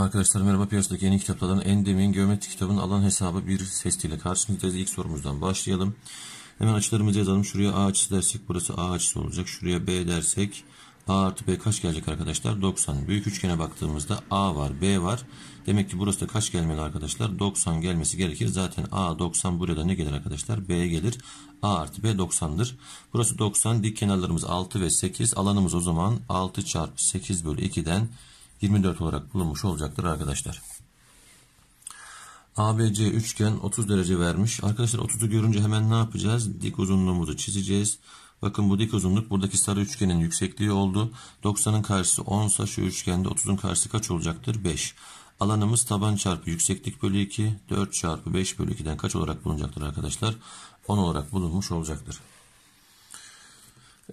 Arkadaşlar merhaba piyasadaki yeni kitaplardan en demin geometri kitabının alan hesabı bir sestiyle karşınızdayız. İlk sorumuzdan başlayalım. Hemen açılarımızı yazalım. Şuraya A açısı dersek burası A açısı olacak. Şuraya B dersek A artı B kaç gelecek arkadaşlar? 90. Büyük üçgene baktığımızda A var, B var. Demek ki burası da kaç gelmeli arkadaşlar? 90 gelmesi gerekir. Zaten A 90 buraya da ne gelir arkadaşlar? B gelir. A artı B 90'dır. Burası 90. Dik kenarlarımız 6 ve 8. Alanımız o zaman 6 çarpı 8 bölü 2'den 24 olarak bulunmuş olacaktır arkadaşlar. ABC üçgen 30 derece vermiş. Arkadaşlar 30'u görünce hemen ne yapacağız? Dik uzunluğumuzu çizeceğiz. Bakın bu dik uzunluk buradaki sarı üçgenin yüksekliği oldu. 90'ın karşısı 10 sa şu üçgende 30'un karşısı kaç olacaktır? 5. Alanımız taban çarpı yükseklik bölü 2. 4 çarpı 5 bölü 2'den kaç olarak bulunacaktır arkadaşlar? 10 olarak bulunmuş olacaktır.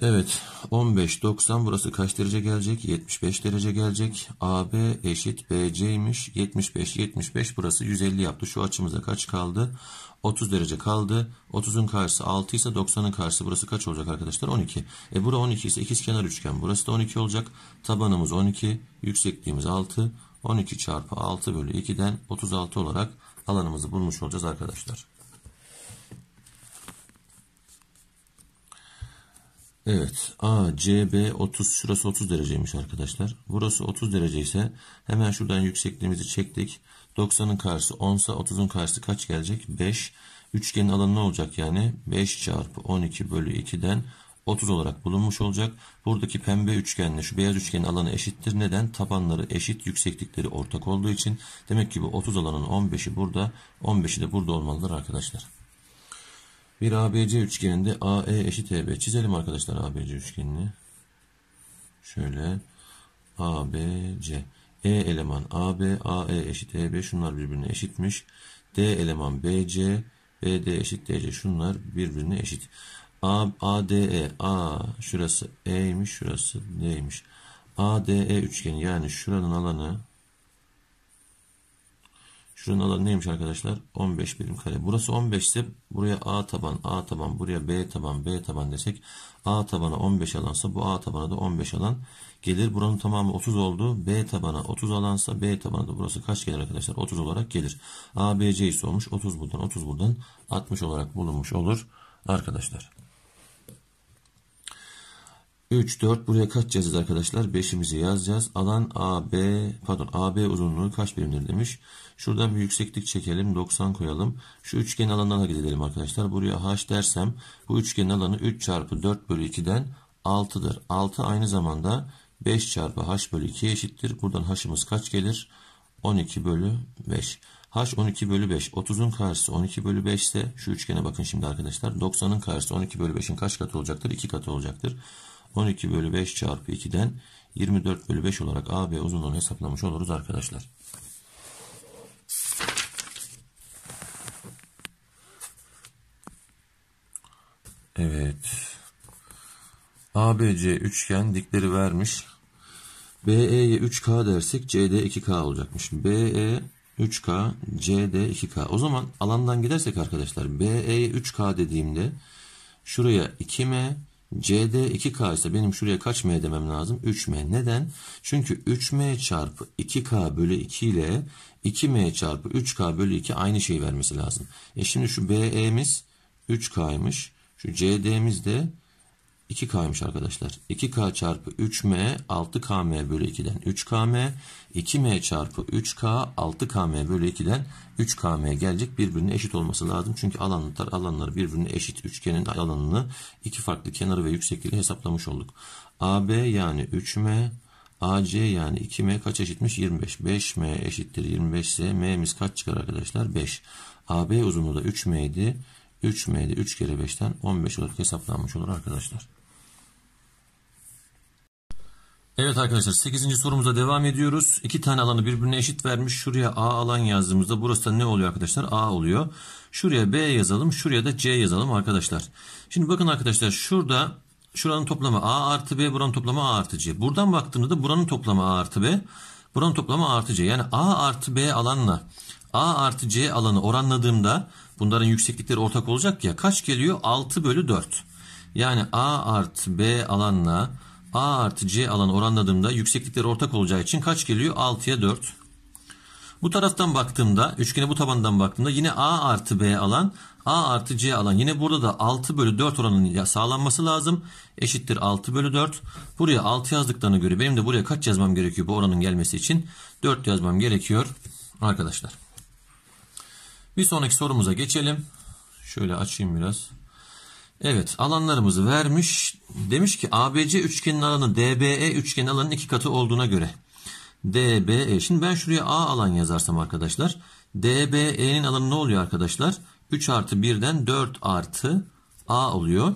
Evet 15 90 burası kaç derece gelecek 75 derece gelecek AB eşit BC'ymiş 75 75 burası 150 yaptı şu açımıza kaç kaldı 30 derece kaldı 30'un karşısı 6 ise 90'ın karşısı burası kaç olacak arkadaşlar 12 e bura 12 ise ikizkenar üçgen burası da 12 olacak tabanımız 12 yüksekliğimiz 6 12 çarpı 6 bölü 2'den 36 olarak alanımızı bulmuş olacağız arkadaşlar. Evet A, C, B 30 şurası 30 dereceymiş arkadaşlar. Burası 30 derece ise hemen şuradan yüksekliğimizi çektik. 90'ın karşısı 10 ise 30'un karşısı kaç gelecek? 5. Üçgenin alanı ne olacak yani? 5 çarpı 12 bölü 2'den 30 olarak bulunmuş olacak. Buradaki pembe üçgenle şu beyaz üçgenin alanı eşittir. Neden? Tabanları eşit, yükseklikleri ortak olduğu için. Demek ki bu 30 alanın 15'i burada, 15'i de burada olmalıdır arkadaşlar. Bir ABC üçgeninde AE eşit EB. Çizelim arkadaşlar ABC üçgenini. Şöyle ABC. E eleman AB, AE eşit EB. Şunlar birbirine eşitmiş. D eleman BC, BD eşit DC. Şunlar birbirine eşit. A, E A şurası E'ymiş, şurası D'ymiş. ADE üçgeni yani şuranın alanı Şuranın alanı neymiş arkadaşlar? 15 birim kare. Burası 15 ise buraya A taban, A taban, buraya B taban, B taban desek A tabana 15 alansa bu A tabana da 15 alan gelir. Buranın tamamı 30 oldu. B tabana 30 alansa B tabana da burası kaç gelir arkadaşlar? 30 olarak gelir. A, B, C ise olmuş. 30 buradan, 30 buradan 60 olarak bulunmuş olur arkadaşlar. 3, 4 buraya kaç yazacağız arkadaşlar? 5'imizi yazacağız. Alan AB pardon AB uzunluğu kaç birimdir demiş. Şuradan bir yükseklik çekelim. 90 koyalım. Şu üçgenin alanına hareket arkadaşlar. Buraya H dersem bu üçgenin alanı 3 çarpı 4 bölü 2'den 6'dır. 6 aynı zamanda 5 çarpı H bölü 2 eşittir. Buradan H'ımız kaç gelir? 12 bölü 5. H 12 bölü 5. 30'un karşısı 12 bölü 5 ise şu üçgene bakın şimdi arkadaşlar. 90'ın karşısı 12 bölü 5'in kaç katı olacaktır? 2 katı olacaktır. 12 bölü 5 çarpı 2'den 24 bölü 5 olarak AB uzunluğunu hesaplamış oluruz arkadaşlar. Evet. ABC üçgen dikleri vermiş. BE'ye 3K dersek CD 2K olacakmış. BE 3K, CD 2K. O zaman alandan gidersek arkadaşlar BE 3K dediğimde şuraya 2M, CD 2K ise benim şuraya kaç M demem lazım? 3M. Neden? Çünkü 3M çarpı 2K bölü 2 ile 2M çarpı 3K bölü 2 aynı şeyi vermesi lazım. E şimdi şu BE'miz 3K'ymış. Şu CD'miz de 2K'ymış arkadaşlar. 2K çarpı 3M 6KM bölü 2'den 3KM 2M çarpı 3K 6KM bölü 2'den 3KM gelecek birbirine eşit olması lazım. Çünkü alanlar alanları birbirine eşit üçgenin alanını iki farklı kenarı ve yüksekliği hesaplamış olduk. AB yani 3M AC yani 2M kaç eşitmiş? 25. 5M eşittir 25 ise M'miz kaç çıkar arkadaşlar? 5. AB uzunluğu da 3M idi. 3M'de 3 kere 5'ten 15 olarak hesaplanmış olur arkadaşlar. Evet arkadaşlar 8. sorumuza devam ediyoruz. İki tane alanı birbirine eşit vermiş. Şuraya A alan yazdığımızda burası da ne oluyor arkadaşlar? A oluyor. Şuraya B yazalım. Şuraya da C yazalım arkadaşlar. Şimdi bakın arkadaşlar şurada şuranın toplamı A artı B buranın toplamı A artı C. Buradan baktığımızda buranın toplamı A artı B. Buranın toplamı A artı C. Yani A artı B alanla A artı C alanı oranladığımda bunların yükseklikleri ortak olacak ya. Kaç geliyor? 6 bölü 4. Yani A artı B alanla A artı C alanı oranladığımda yükseklikleri ortak olacağı için kaç geliyor? 6'ya 4. Bu taraftan baktığımda üçgene bu tabandan baktığımda yine A artı B alan A artı C alan yine burada da 6 bölü 4 oranının sağlanması lazım. Eşittir 6 bölü 4. Buraya 6 yazdıklarına göre benim de buraya kaç yazmam gerekiyor bu oranın gelmesi için? 4 yazmam gerekiyor arkadaşlar. Bir sonraki sorumuza geçelim. Şöyle açayım biraz. Evet alanlarımızı vermiş. Demiş ki ABC üçgenin alanı DBE üçgenin alanının iki katı olduğuna göre. DBE. Şimdi ben şuraya A alan yazarsam arkadaşlar. DBE'nin alanı ne oluyor arkadaşlar? 3 artı 1'den 4 artı A oluyor.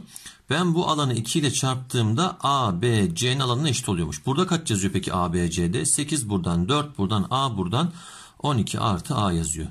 Ben bu alanı 2 ile çarptığımda ABC'nin alanına eşit oluyormuş. Burada kaç yazıyor peki ABC'de? 8 buradan 4 buradan A buradan 12 artı A yazıyor.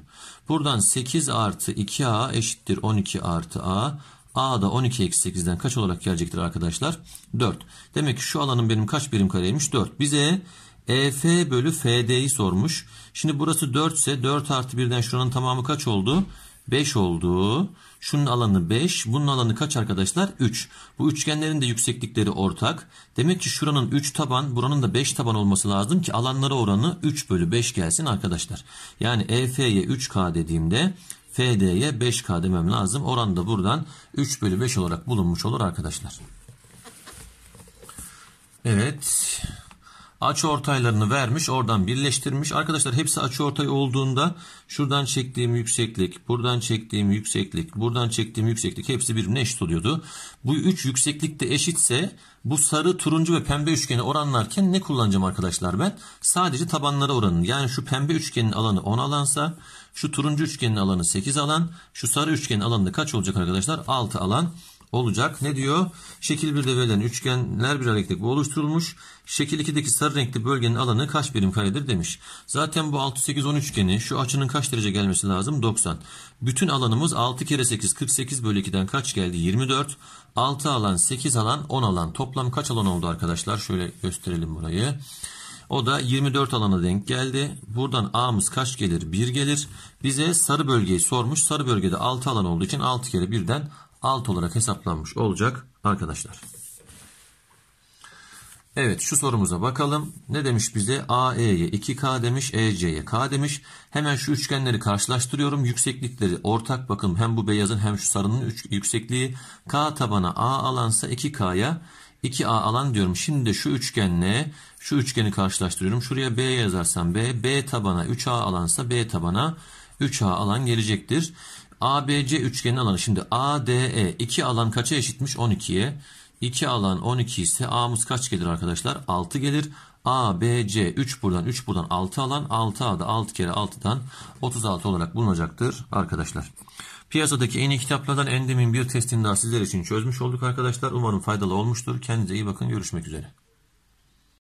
Buradan 8 artı 2A eşittir 12 artı A. A da 12 eksi 8'den kaç olarak gelecektir arkadaşlar? 4. Demek ki şu alanın benim kaç birim kareymiş? 4. Bize EF bölü FD'yi sormuş. Şimdi burası 4 ise 4 artı 1'den şuranın tamamı kaç oldu? 5 oldu. Şunun alanı 5. Bunun alanı kaç arkadaşlar? 3. Bu üçgenlerin de yükseklikleri ortak. Demek ki şuranın 3 taban buranın da 5 taban olması lazım ki alanlara oranı 3 bölü 5 gelsin arkadaşlar. Yani EF'ye 3K dediğimde FD'ye 5K demem lazım. Oran da buradan 3 bölü 5 olarak bulunmuş olur arkadaşlar. Evet açı ortaylarını vermiş oradan birleştirmiş. Arkadaşlar hepsi açı ortay olduğunda şuradan çektiğim yükseklik, buradan çektiğim yükseklik, buradan çektiğim yükseklik hepsi birbirine eşit oluyordu. Bu üç yükseklik de eşitse bu sarı, turuncu ve pembe üçgeni oranlarken ne kullanacağım arkadaşlar ben? Sadece tabanlara oranın, yani şu pembe üçgenin alanı 10 alansa şu turuncu üçgenin alanı 8 alan, şu sarı üçgenin alanı kaç olacak arkadaşlar? 6 alan olacak. Ne diyor? Şekil 1'de verilen üçgenler bir hareketlik oluşturulmuş. Şekil 2'deki sarı renkli bölgenin alanı kaç birim karedir demiş. Zaten bu 6, 8, 10 üçgeni şu açının kaç derece gelmesi lazım? 90. Bütün alanımız 6 kere 8, 48 bölü 2'den kaç geldi? 24. 6 alan, 8 alan, 10 alan. Toplam kaç alan oldu arkadaşlar? Şöyle gösterelim burayı. O da 24 alana denk geldi. Buradan A'mız kaç gelir? 1 gelir. Bize sarı bölgeyi sormuş. Sarı bölgede 6 alan olduğu için 6 kere 1'den alt olarak hesaplanmış olacak arkadaşlar. Evet şu sorumuza bakalım. Ne demiş bize? AE'ye 2K demiş, EC'ye K demiş. Hemen şu üçgenleri karşılaştırıyorum. Yükseklikleri ortak bakın hem bu beyazın hem şu sarının yüksekliği. K tabana A alansa 2K'ya 2A alan diyorum. Şimdi de şu üçgenle şu üçgeni karşılaştırıyorum. Şuraya B yazarsam B, B tabana 3A alansa B tabana 3A alan gelecektir. ABC üçgenini alanı. Şimdi ADE 2 alan kaça eşitmiş? 12'ye. 2 alan 12 ise A'mız kaç gelir arkadaşlar? 6 gelir. ABC B, C 3 buradan 3 buradan 6 alan 6A'da 6 kere 6'dan 36 olarak bulunacaktır arkadaşlar. Piyasadaki en iyi kitaplardan Endem'in bir testini daha sizler için çözmüş olduk arkadaşlar. Umarım faydalı olmuştur. Kendinize iyi bakın. Görüşmek üzere.